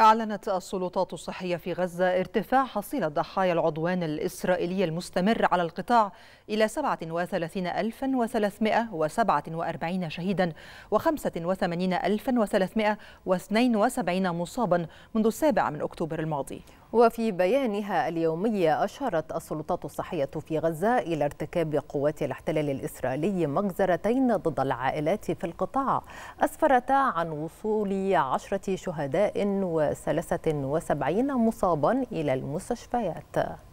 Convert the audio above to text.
أعلنت السلطات الصحية في غزة ارتفاع حصيلة ضحايا العدوان الإسرائيلي المستمر على القطاع إلى 37347 شهيدا و85372 مصابا منذ السابع من أكتوبر الماضي وفي بيانها اليومي أشارت السلطات الصحية في غزة إلى ارتكاب قوات الاحتلال الإسرائيلي مجزرتين ضد العائلات في القطاع أسفرتا عن وصول عشرة شهداء وثلاثة وسبعين مصابا إلى المستشفيات